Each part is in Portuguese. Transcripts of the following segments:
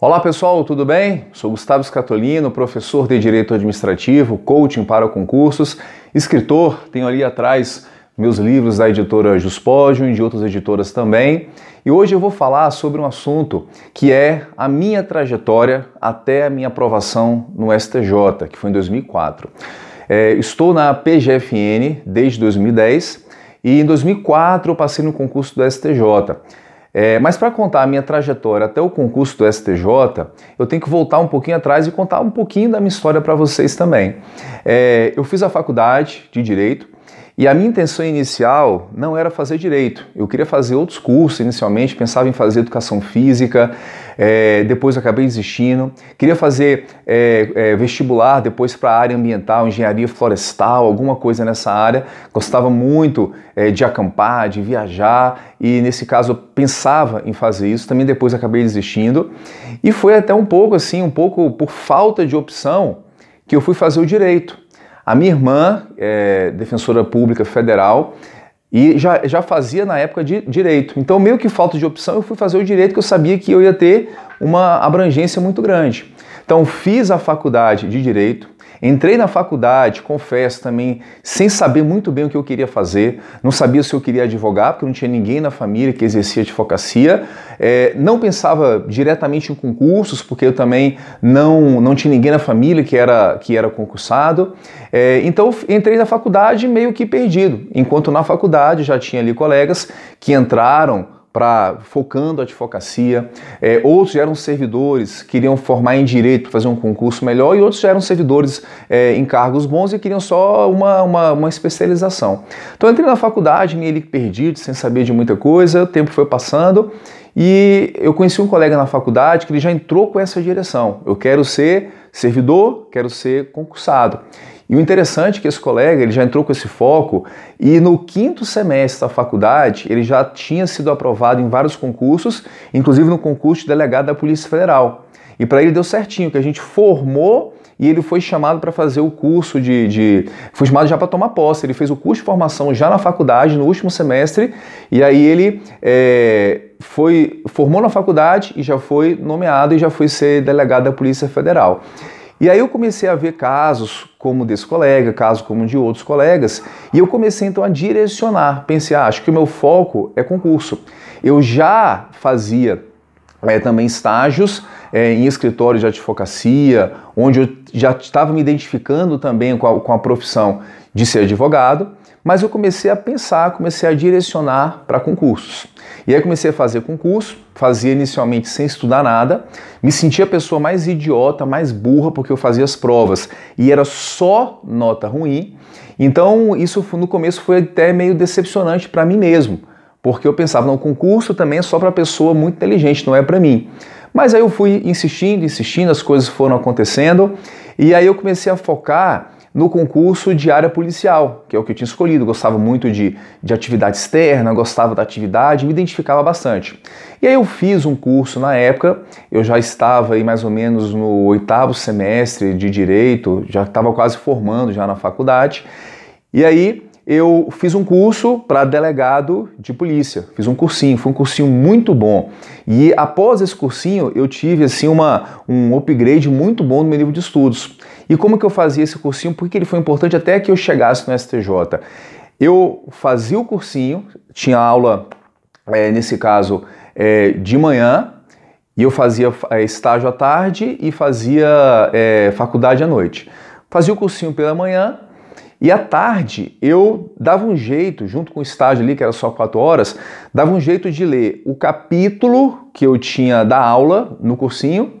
Olá pessoal, tudo bem? Sou Gustavo Scatolino, professor de Direito Administrativo, coaching para concursos, escritor, tenho ali atrás meus livros da editora Juspódio e de outras editoras também. E hoje eu vou falar sobre um assunto que é a minha trajetória até a minha aprovação no STJ, que foi em 2004. É, estou na PGFN desde 2010 e em 2004 eu passei no concurso do STJ. É, mas para contar a minha trajetória até o concurso do STJ, eu tenho que voltar um pouquinho atrás e contar um pouquinho da minha história para vocês também. É, eu fiz a faculdade de Direito, e a minha intenção inicial não era fazer direito. Eu queria fazer outros cursos inicialmente, pensava em fazer educação física, é, depois acabei desistindo. Queria fazer é, é, vestibular depois para a área ambiental, engenharia florestal, alguma coisa nessa área. Gostava muito de acampar, de viajar e nesse caso eu pensava em fazer isso. Também depois acabei desistindo. E foi até um pouco assim, um pouco por falta de opção que eu fui fazer o direito. A minha irmã é defensora pública federal e já, já fazia na época de direito. Então, meio que falta de opção, eu fui fazer o direito que eu sabia que eu ia ter uma abrangência muito grande. Então, fiz a faculdade de direito, Entrei na faculdade, confesso também, sem saber muito bem o que eu queria fazer, não sabia se eu queria advogar, porque não tinha ninguém na família que exercia advocacia, é, não pensava diretamente em concursos, porque eu também não, não tinha ninguém na família que era, que era concursado. É, então entrei na faculdade meio que perdido, enquanto na faculdade já tinha ali colegas que entraram para focando a advocacia. É, outros já eram servidores, queriam formar em direito para fazer um concurso melhor, e outros já eram servidores é, em cargos bons e queriam só uma, uma, uma especialização. Então entrei na faculdade, me ali perdido, sem saber de muita coisa, o tempo foi passando e eu conheci um colega na faculdade que ele já entrou com essa direção. Eu quero ser servidor, quero ser concursado. E o interessante é que esse colega ele já entrou com esse foco e no quinto semestre da faculdade ele já tinha sido aprovado em vários concursos, inclusive no concurso de delegado da Polícia Federal. E para ele deu certinho, que a gente formou e ele foi chamado para fazer o curso de, de Foi chamado já para tomar posse. Ele fez o curso de formação já na faculdade, no último semestre, e aí ele é, foi formou na faculdade e já foi nomeado e já foi ser delegado da Polícia Federal. E aí eu comecei a ver casos como desse colega, casos como de outros colegas, e eu comecei então a direcionar. Pensei, ah, acho que o meu foco é concurso. Eu já fazia é, também estágios é, em escritórios de advocacia, onde eu já estava me identificando também com a, com a profissão de ser advogado mas eu comecei a pensar, comecei a direcionar para concursos. E aí comecei a fazer concurso, fazia inicialmente sem estudar nada, me sentia a pessoa mais idiota, mais burra, porque eu fazia as provas e era só nota ruim. Então, isso no começo foi até meio decepcionante para mim mesmo, porque eu pensava, não, concurso também é só para pessoa muito inteligente, não é para mim. Mas aí eu fui insistindo, insistindo, as coisas foram acontecendo, e aí eu comecei a focar no concurso de área policial, que é o que eu tinha escolhido. Gostava muito de, de atividade externa, gostava da atividade, me identificava bastante. E aí eu fiz um curso na época, eu já estava aí mais ou menos no oitavo semestre de Direito, já estava quase formando já na faculdade, e aí eu fiz um curso para delegado de polícia. Fiz um cursinho, foi um cursinho muito bom. E após esse cursinho, eu tive assim uma, um upgrade muito bom no meu nível de estudos. E como que eu fazia esse cursinho? Porque ele foi importante até que eu chegasse no STJ. Eu fazia o cursinho, tinha aula, é, nesse caso, é, de manhã, e eu fazia eh, estágio à tarde e fazia é, faculdade à noite. Fazia o cursinho pela manhã, e à tarde eu dava um jeito, junto com o estágio ali, que era só quatro horas, dava um jeito de ler o capítulo que eu tinha da aula no cursinho.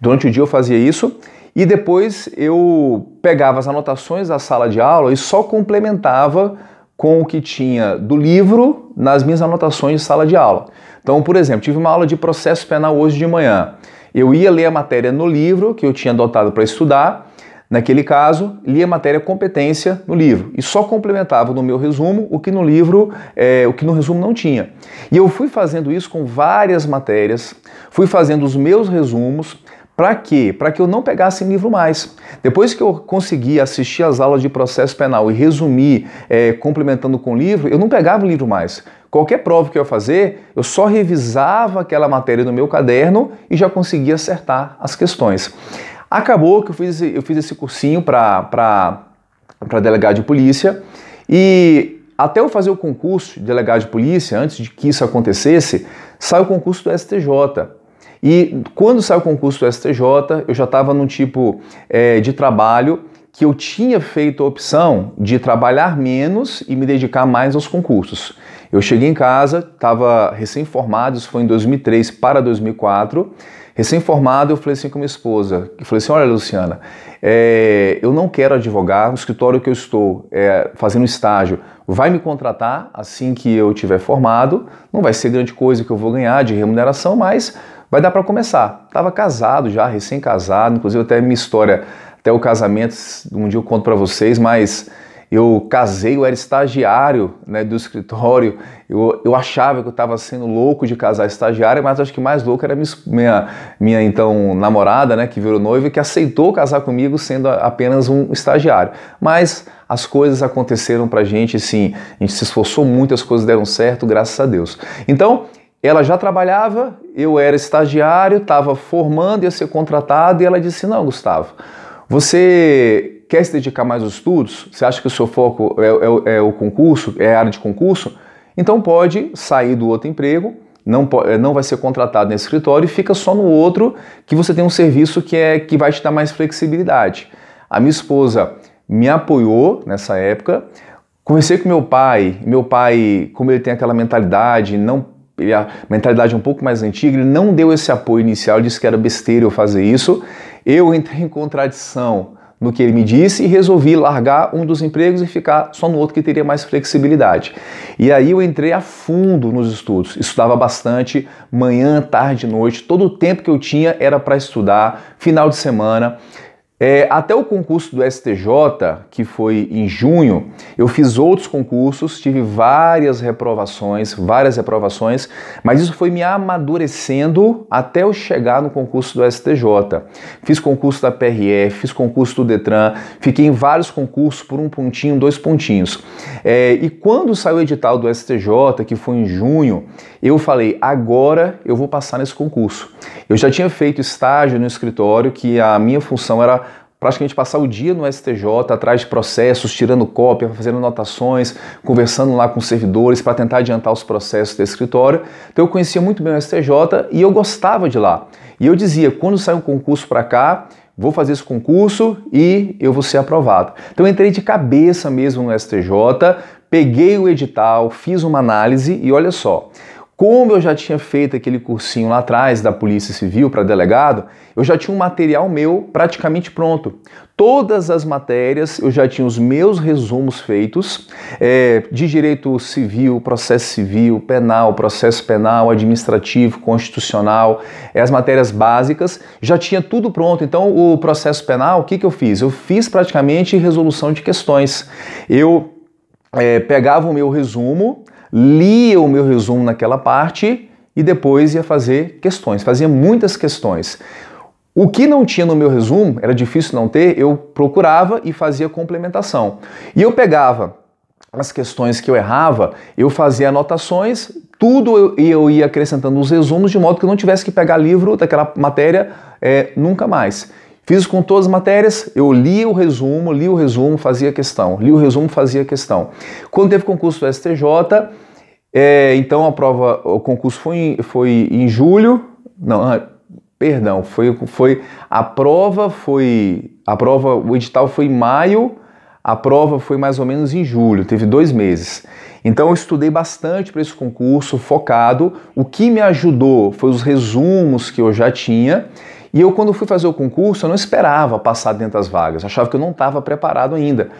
Durante o dia eu fazia isso. E depois eu pegava as anotações da sala de aula e só complementava com o que tinha do livro nas minhas anotações de sala de aula. Então, por exemplo, tive uma aula de processo penal hoje de manhã. Eu ia ler a matéria no livro que eu tinha adotado para estudar Naquele caso, li a matéria competência no livro e só complementava no meu resumo o que no livro, é, o que no resumo não tinha. E eu fui fazendo isso com várias matérias, fui fazendo os meus resumos, para quê? Para que eu não pegasse livro mais. Depois que eu consegui assistir às aulas de processo penal e resumir, é, complementando com o livro, eu não pegava o livro mais. Qualquer prova que eu ia fazer, eu só revisava aquela matéria no meu caderno e já conseguia acertar as questões. Acabou que eu fiz esse, eu fiz esse cursinho para delegado de polícia e até eu fazer o concurso de delegado de polícia, antes de que isso acontecesse, saiu o concurso do STJ. E quando saiu o concurso do STJ, eu já estava num tipo é, de trabalho que eu tinha feito a opção de trabalhar menos e me dedicar mais aos concursos. Eu cheguei em casa, estava recém-formado, isso foi em 2003 para 2004. Recém-formado, eu falei assim com minha esposa, eu falei assim, olha Luciana, é, eu não quero advogar, o escritório que eu estou é, fazendo estágio vai me contratar assim que eu tiver formado, não vai ser grande coisa que eu vou ganhar de remuneração, mas vai dar para começar. Estava casado já, recém-casado, inclusive até minha história, até o casamento, um dia eu conto para vocês, mas eu casei, eu era estagiário né, do escritório, eu, eu achava que eu estava sendo louco de casar estagiário, mas acho que mais louco era minha, minha, então namorada, né, que virou noiva, que aceitou casar comigo sendo apenas um estagiário. Mas as coisas aconteceram a gente, assim, a gente se esforçou muito, as coisas deram certo, graças a Deus. Então, ela já trabalhava, eu era estagiário, estava formando, ia ser contratado, e ela disse: Não, Gustavo, você quer se dedicar mais aos estudos, você acha que o seu foco é, é, é o concurso, é a área de concurso, então pode sair do outro emprego, não, eh, não vai ser contratado nesse escritório e fica só no outro que você tem um serviço que, é, que vai te dar mais flexibilidade. A minha esposa me apoiou nessa época. Conversei com meu pai. Meu pai, como ele tem aquela mentalidade, não ele, é a mentalidade um pouco mais antiga, ele não deu esse apoio inicial, disse que era besteira eu fazer isso. Eu entrei em contradição no que ele me disse e resolvi largar um dos empregos e ficar só no outro que teria mais flexibilidade. E aí eu entrei a fundo nos estudos, estudava bastante, manhã, tarde, noite, todo o tempo que eu tinha era para estudar, final de semana. É, até o concurso do STJ, que foi em junho, eu fiz outros concursos, tive várias reprovações, várias reprovações, mas isso foi me amadurecendo até eu chegar no concurso do STJ. Fiz concurso da PRF, fiz concurso do Detran, fiquei em vários concursos por um pontinho, dois pontinhos. É, e quando saiu o edital do STJ, que foi em junho, eu falei: agora eu vou passar nesse concurso. Eu já tinha feito estágio no escritório que a minha função era praticamente passar o dia no STJ, atrás de processos, tirando cópia, fazendo anotações, conversando lá com servidores para tentar adiantar os processos do escritório. Então eu conhecia muito bem o STJ e eu gostava de lá. E eu dizia, quando sair um concurso para cá, vou fazer esse concurso e eu vou ser aprovado. Então eu entrei de cabeça mesmo no STJ, peguei o edital, fiz uma análise e olha só, como eu já tinha feito aquele cursinho lá atrás da Polícia Civil para delegado, eu já tinha um material meu praticamente pronto. Todas as matérias eu já tinha os meus resumos feitos é, de direito civil, processo civil, penal, processo penal, administrativo, constitucional, é, as matérias básicas, já tinha tudo pronto. Então, o processo penal, o que, que eu fiz? Eu fiz praticamente resolução de questões. Eu é, pegava o meu resumo, lia o meu resumo naquela parte e depois ia fazer questões, fazia muitas questões. O que não tinha no meu resumo, era difícil não ter, eu procurava e fazia complementação. E eu pegava as questões que eu errava, eu fazia anotações, tudo eu, eu ia acrescentando os resumos de modo que eu não tivesse que pegar livro daquela matéria é, nunca mais. Fiz com todas as matérias, eu li o resumo, li o resumo, fazia questão, li o resumo, fazia questão. Quando teve concurso do STJ, é, então a prova, o concurso foi em, foi em julho, não, ah, perdão, foi, foi a prova foi a prova, o edital foi em maio, a prova foi mais ou menos em julho, teve dois meses. Então eu estudei bastante para esse concurso, focado. O que me ajudou foi os resumos que eu já tinha. E eu, quando fui fazer o concurso, eu não esperava passar dentro das vagas, achava que eu não estava preparado ainda.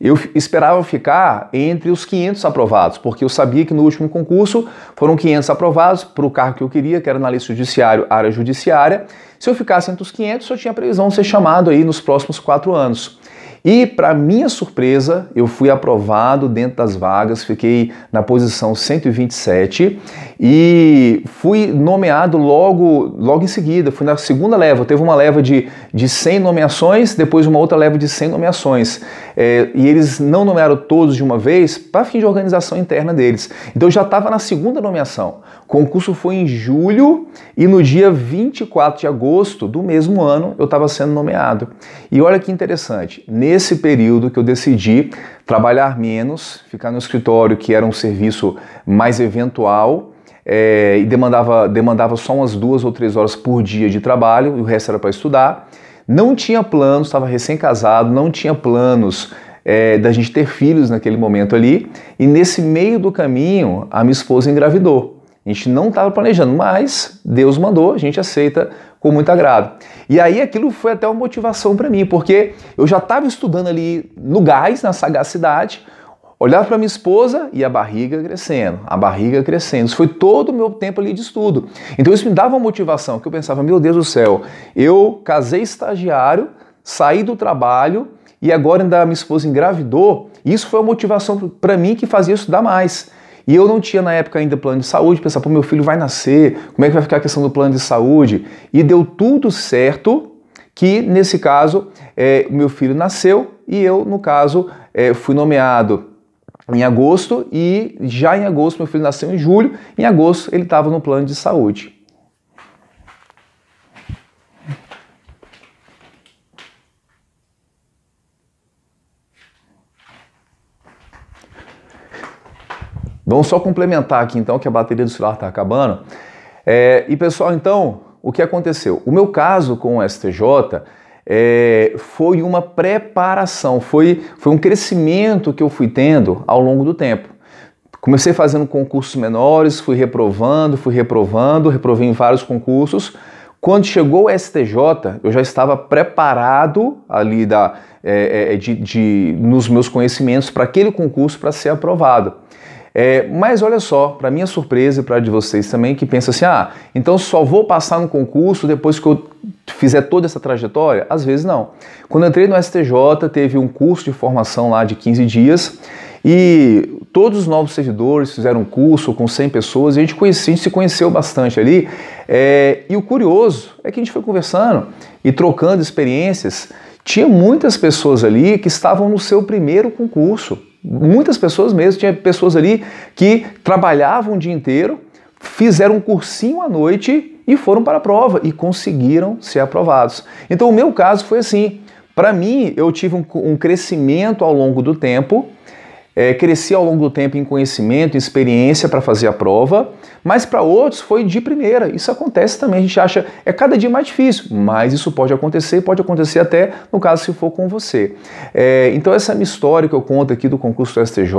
Eu esperava ficar entre os 500 aprovados, porque eu sabia que no último concurso foram 500 aprovados para o cargo que eu queria, que era analista judiciário, área judiciária. Se eu ficasse entre os 500, eu tinha previsão de ser chamado aí nos próximos quatro anos. E, para minha surpresa, eu fui aprovado dentro das vagas, fiquei na posição 127 e fui nomeado logo, logo em seguida. Fui na segunda leva, teve uma leva de, de 100 nomeações, depois uma outra leva de 100 nomeações. É, e eles não nomearam todos de uma vez para fim de organização interna deles. Então, eu já estava na segunda nomeação. O concurso foi em julho e no dia 24 de agosto do mesmo ano eu estava sendo nomeado. E olha que interessante, nesse nesse período que eu decidi trabalhar menos, ficar no escritório, que era um serviço mais eventual, é, e demandava, demandava só umas duas ou três horas por dia de trabalho, e o resto era para estudar. Não tinha planos, estava recém-casado, não tinha planos é, da gente ter filhos naquele momento ali, e nesse meio do caminho a minha esposa engravidou. A gente não estava planejando, mas Deus mandou, a gente aceita com muito agrado. E aí aquilo foi até uma motivação para mim, porque eu já estava estudando ali no gás, na sagacidade, olhava para minha esposa e a barriga crescendo, a barriga crescendo. Isso foi todo o meu tempo ali de estudo. Então isso me dava uma motivação, que eu pensava, meu Deus do céu, eu casei estagiário, saí do trabalho e agora ainda minha esposa engravidou. Isso foi uma motivação para mim que fazia estudar mais. E eu não tinha na época ainda plano de saúde, pensava, pô, meu filho vai nascer, como é que vai ficar a questão do plano de saúde? E deu tudo certo, que nesse caso, é, meu filho nasceu e eu, no caso, é, fui nomeado em agosto e já em agosto, meu filho nasceu em julho, em agosto ele estava no plano de saúde. Vamos só complementar aqui então que a bateria do celular está acabando. É, e pessoal, então, o que aconteceu? O meu caso com o STJ é, foi uma preparação, foi, foi um crescimento que eu fui tendo ao longo do tempo. Comecei fazendo concursos menores, fui reprovando, fui reprovando, reprovei em vários concursos. Quando chegou o STJ, eu já estava preparado ali da, é, é, de, de, nos meus conhecimentos para aquele concurso para ser aprovado. É, mas olha só, para minha surpresa e para de vocês também, que pensa assim, ah, então só vou passar no concurso depois que eu fizer toda essa trajetória? Às vezes não. Quando eu entrei no STJ, teve um curso de formação lá de 15 dias e todos os novos servidores fizeram um curso com 100 pessoas e a gente, a gente se conheceu bastante ali. É, e o curioso é que a gente foi conversando e trocando experiências. Tinha muitas pessoas ali que estavam no seu primeiro concurso Muitas pessoas mesmo, tinha pessoas ali que trabalhavam o dia inteiro, fizeram um cursinho à noite e foram para a prova e conseguiram ser aprovados. Então, o meu caso foi assim. Para mim, eu tive um, um crescimento ao longo do tempo é, cresci ao longo do tempo em conhecimento, em experiência para fazer a prova, mas para outros foi de primeira. Isso acontece também, a gente acha é cada dia mais difícil, mas isso pode acontecer, pode acontecer até no caso se for com você. É, então essa é minha história que eu conto aqui do concurso do STJ,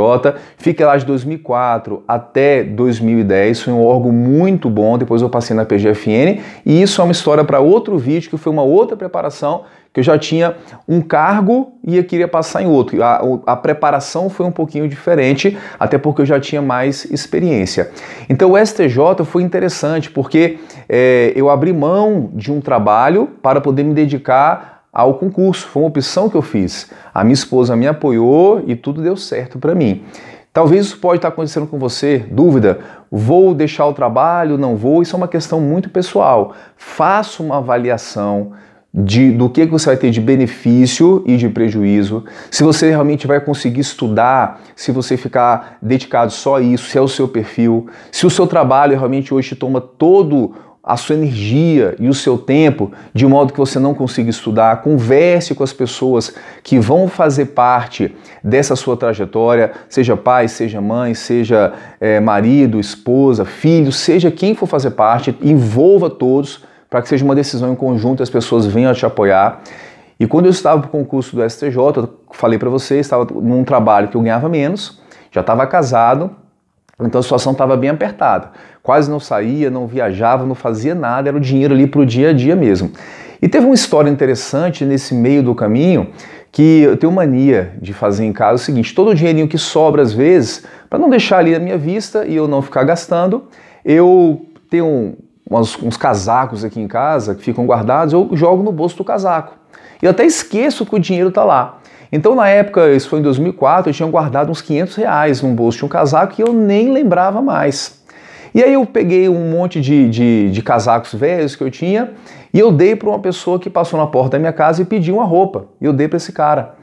fica lá de 2004 até 2010, foi um órgão muito bom, depois eu passei na PGFN e isso é uma história para outro vídeo que foi uma outra preparação que eu já tinha um cargo e eu queria passar em outro. A, a preparação foi um pouquinho diferente, até porque eu já tinha mais experiência. Então o STJ foi interessante porque é, eu abri mão de um trabalho para poder me dedicar ao concurso. Foi uma opção que eu fiz. A minha esposa me apoiou e tudo deu certo para mim. Talvez isso pode estar acontecendo com você, dúvida, vou deixar o trabalho, não vou, isso é uma questão muito pessoal. Faça uma avaliação de, do que, você vai ter de benefício e de prejuízo, se você realmente vai conseguir estudar, se você ficar dedicado só a isso, se é o seu perfil, se o seu trabalho realmente hoje toma todo a sua energia e o seu tempo de modo que você não consiga estudar. Converse com as pessoas que vão fazer parte dessa sua trajetória, seja pai, seja mãe, seja é, marido, esposa, filho, seja quem for fazer parte, envolva todos para que seja uma decisão em conjunto, as pessoas venham a te apoiar. E quando eu estava para o concurso do STJ, eu falei para vocês estava num trabalho que eu ganhava menos, já estava casado, então a situação estava bem apertada. Quase não saía, não viajava, não fazia nada, era o dinheiro ali para o dia a dia mesmo. E teve uma história interessante nesse meio do caminho que eu tenho mania de fazer em casa o seguinte: todo o dinheirinho que sobra às vezes, para não deixar ali à minha vista e eu não ficar gastando, eu tenho umas, uns casacos aqui em casa que ficam guardados, eu jogo no bolso do casaco. E até esqueço que o dinheiro está lá. Então, na época, isso foi em 2004, eu tinha guardado uns 500 reais num bolso de um casaco e eu nem lembrava mais. E aí eu peguei um monte de, de, de casacos velhos que eu tinha e eu dei para uma pessoa que passou na porta da minha casa e pediu uma roupa. E eu dei para esse cara.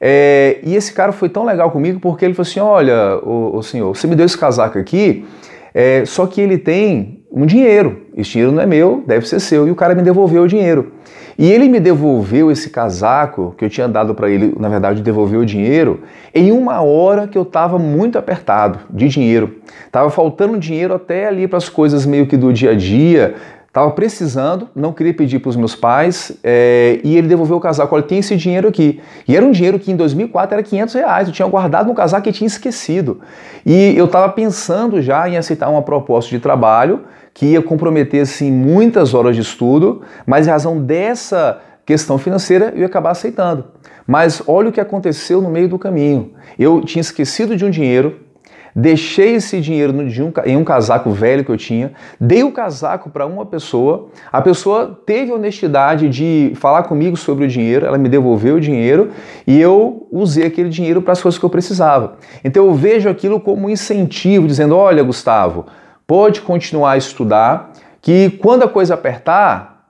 É, e esse cara foi tão legal comigo porque ele falou assim: Olha, o, senhor, você me deu esse casaco aqui, é, só que ele tem um dinheiro. Esse dinheiro não é meu, deve ser seu. E o cara me devolveu o dinheiro. E ele me devolveu esse casaco que eu tinha dado para ele, na verdade, devolveu o dinheiro, em uma hora que eu estava muito apertado de dinheiro. estava faltando dinheiro até ali para as coisas meio que do dia a dia. estava precisando, não queria pedir para os meus pais, é, e ele devolveu o casaco. Olha, tem esse dinheiro aqui. E era um dinheiro que em 2004 era 500 reais. Eu tinha guardado no casaco e tinha esquecido. E eu estava pensando já em aceitar uma proposta de trabalho que ia comprometer assim muitas horas de estudo, mas em razão dessa questão financeira eu ia acabar aceitando. Mas olha o que aconteceu no meio do caminho. Eu tinha esquecido de um dinheiro, deixei esse dinheiro um, em um casaco velho que eu tinha, dei o casaco para uma pessoa, a pessoa teve a honestidade de falar comigo sobre o dinheiro, ela me devolveu o dinheiro e eu usei aquele dinheiro para as coisas que eu precisava. Então eu vejo aquilo como um incentivo, dizendo: olha, Gustavo. Pode continuar a estudar, que quando a coisa apertar,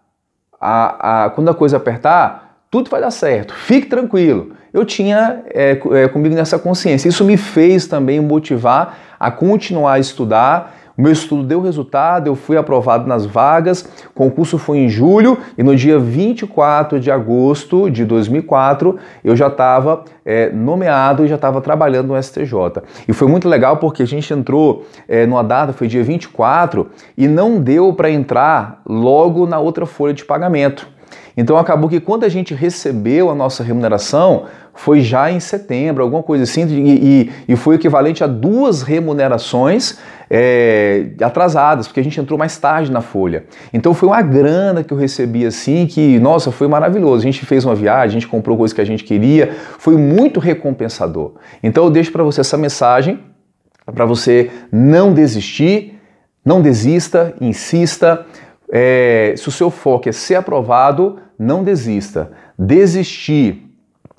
a, a, quando a coisa apertar, tudo vai dar certo. Fique tranquilo. Eu tinha é, é comigo nessa consciência. Isso me fez também motivar a continuar a estudar meu estudo deu resultado, eu fui aprovado nas vagas, o concurso foi em julho e no dia 24 de agosto de 2004 eu já estava é, nomeado e já estava trabalhando no STJ. E foi muito legal porque a gente entrou é, numa data, foi dia 24, e não deu para entrar logo na outra folha de pagamento. Então acabou que quando a gente recebeu a nossa remuneração, foi já em setembro, alguma coisa assim, e, e, e foi equivalente a duas remunerações é, atrasadas, porque a gente entrou mais tarde na folha. Então foi uma grana que eu recebi assim, que, nossa, foi maravilhoso. A gente fez uma viagem, a gente comprou coisas que a gente queria, foi muito recompensador. Então eu deixo para você essa mensagem, para você não desistir, não desista, insista é, se o seu foco é ser aprovado, não desista. Desistir,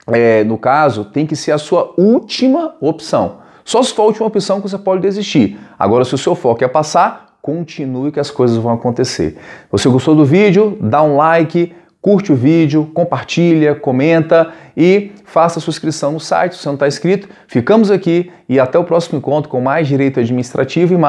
é, no caso, tem que ser a sua última opção. Só se for a última opção que você pode desistir. Agora, se o seu foco é passar, continue que as coisas vão acontecer. Você gostou do vídeo? Dá um like, curte o vídeo, compartilha, comenta e faça a sua inscrição no site se você não está inscrito. Ficamos aqui e até o próximo encontro com mais direito administrativo e mais.